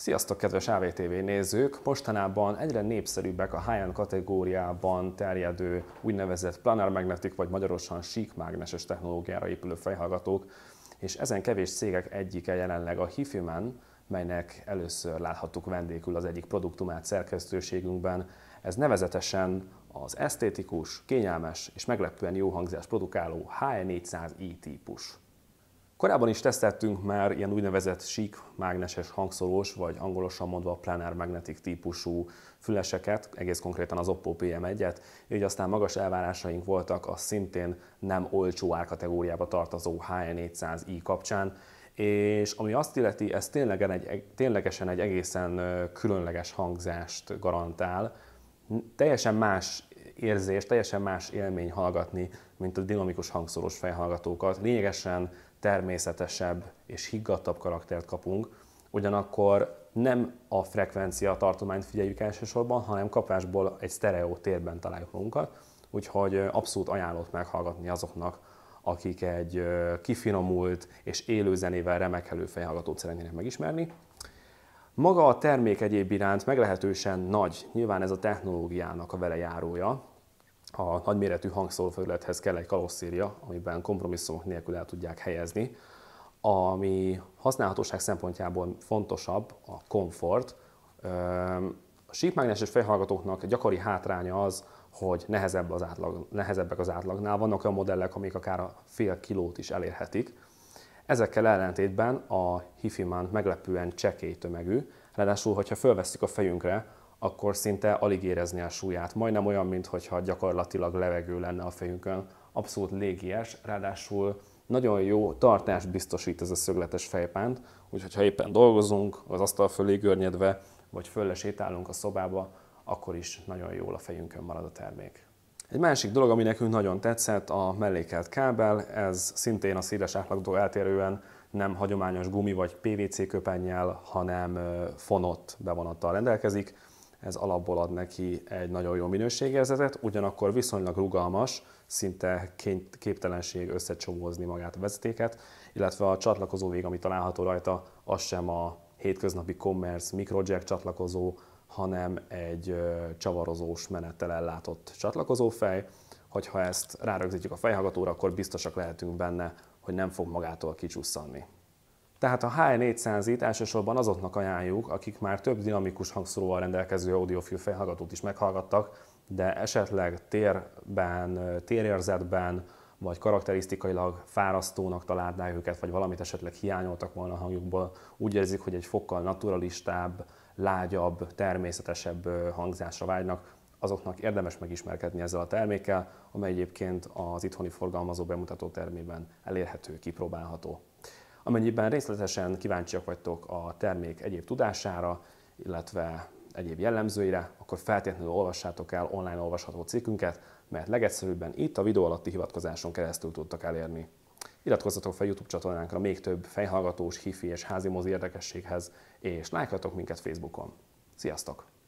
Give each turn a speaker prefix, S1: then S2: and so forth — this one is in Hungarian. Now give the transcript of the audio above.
S1: Sziasztok, kedves AVTV nézők! Mostanában egyre népszerűbbek a high-end kategóriában terjedő úgynevezett planar magnetik, vagy magyarosan sík mágneses technológiára épülő fejhallgatók, és ezen kevés cégek egyike jelenleg a Hifiman, melynek először láthattuk vendégül az egyik produktumát szerkesztőségünkben. Ez nevezetesen az esztétikus, kényelmes és meglepően jó hangzás produkáló HE400i típus. Korábban is teszteltünk már ilyen úgynevezett sík mágneses hangszorós, vagy angolosan mondva planár magnetic típusú füleseket, egész konkrétan az Oppo PM1-et, így aztán magas elvárásaink voltak a szintén nem olcsó árkategóriába tartozó HE400i kapcsán, és ami azt illeti, ez tényleg egy, ténylegesen egy egészen különleges hangzást garantál, teljesen más érzés, teljesen más élmény hallgatni, mint a dinamikus hangszoros fejhallgatókat. Lényegesen természetesebb és higgadtabb karaktert kapunk, ugyanakkor nem a frekvencia tartományt figyeljük elsősorban, hanem kapásból egy sztereó térben találjuk magunkat, úgyhogy abszolút ajánlott meghallgatni azoknak, akik egy kifinomult és élő zenével remekelő fejhallgatót szeretnének megismerni. Maga a termék egyéb iránt meglehetősen nagy, nyilván ez a technológiának a velejárója, a nagyméretű hangszórófelülethez kell egy karosszéria, amiben kompromisszumok nélkül el tudják helyezni. Ami használhatóság szempontjából fontosabb, a komfort. A sípmágneses fejhallgatóknak gyakori hátránya az, hogy nehezebb az átlag, nehezebbek az átlagnál. Vannak olyan modellek, amik akár a fél kilót is elérhetik. Ezekkel ellentétben a hifiman meglepően csekély tömegű, ráadásul, hogyha fölveszik a fejünkre, akkor szinte alig érezni a súlyát. Majdnem olyan, mintha gyakorlatilag levegő lenne a fejünkön. Abszolút légies, ráadásul nagyon jó tartást biztosít ez a szögletes fejpánt, úgyhogy ha éppen dolgozunk, az asztal fölé görnyedve, vagy fölle sétálunk a szobába, akkor is nagyon jól a fejünkön marad a termék. Egy másik dolog, ami nekünk nagyon tetszett, a mellékelt kábel, ez szintén a széles átlagtól eltérően nem hagyományos gumi vagy PVC köpennyel, hanem fonott bevonattal rendelkezik ez alapból ad neki egy nagyon jó minőségérzetet, ugyanakkor viszonylag rugalmas, szinte képtelenség összecsomózni magát a vezetéket, illetve a csatlakozó vég, ami található rajta, az sem a hétköznapi commerce microjack csatlakozó, hanem egy csavarozós menettel ellátott csatlakozófej. Hogyha ezt rárögzítjük a fejhallgatóra, akkor biztosak lehetünk benne, hogy nem fog magától kicsusszanni. Tehát a HR400-it elsősorban azoknak ajánljuk, akik már több dinamikus hangszóróval rendelkező audiofil fejhallgatót is meghallgattak, de esetleg térben, térérzetben, vagy karakterisztikailag fárasztónak találták őket, vagy valamit esetleg hiányoltak volna a hangjukból, úgy érzik, hogy egy fokkal naturalistább, lágyabb, természetesebb hangzásra vágynak, azoknak érdemes megismerkedni ezzel a termékkel, amely egyébként az itthoni forgalmazó bemutató termében elérhető, kipróbálható. Amennyiben részletesen kíváncsiak vagytok a termék egyéb tudására, illetve egyéb jellemzőire, akkor feltétlenül olvassátok el online olvasható cikkünket, mert legegyszerűbben itt a videó alatti hivatkozáson keresztül tudtak elérni. Iratkozzatok fel YouTube csatornánkra még több fejhallgatós, hifi és házimozi érdekességhez, és lájkoljatok minket Facebookon. Sziasztok!